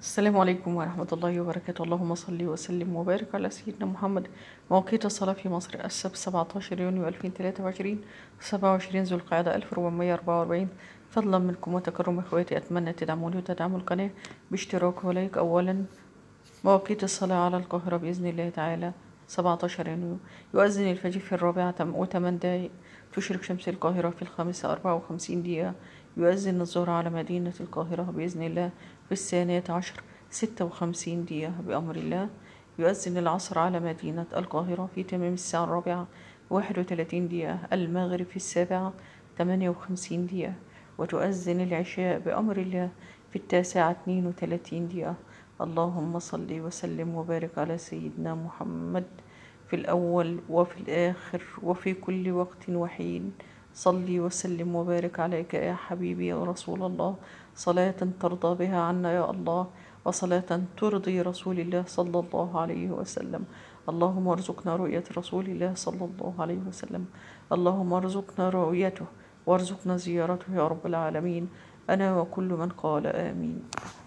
السلام عليكم ورحمة الله وبركاته اللهم صل وسلم وبارك على سيدنا محمد مواقيت الصلاة في مصر السبت 17 يونيو 2023 27 ذو القعدة 1444 فضلا منكم وتكرم اخواتي اتمنى تدعموني وتدعموا القناة باشتراك ولايك اولا مواقيت الصلاة على القاهرة بإذن الله تعالى 17 يونيو يؤذن الفجر في الرابعة وثمان دقائق تشرق شمس القاهرة في الخامسة أربعة وخمسين دقيقة يؤذن الظهر على مدينة القاهرة بإذن الله في الثانية عشر ستة وخمسين دقيقة بأمر الله يؤذن العصر على مدينة القاهرة في تمام الساعة الرابعة واحد وثلاثين دقيقة المغرب في السابعة تمانية وخمسين دقيقة وتؤذن العشاء بأمر الله في التاسعة اتنين وثلاثين دقيقة اللهم صل وسلم وبارك على سيدنا محمد في الأول وفي الآخر وفي كل وقت وحين صلي وسلم وبارك عليك يا حبيبي يا رسول الله صلاة ترضى بها عنا يا الله وصلاة ترضي رسول الله صلى الله عليه وسلم اللهم ارزقنا رؤية رسول الله صلى الله عليه وسلم اللهم ارزقنا رؤيته وارزقنا زيارته يا رب العالمين أنا وكل من قال آمين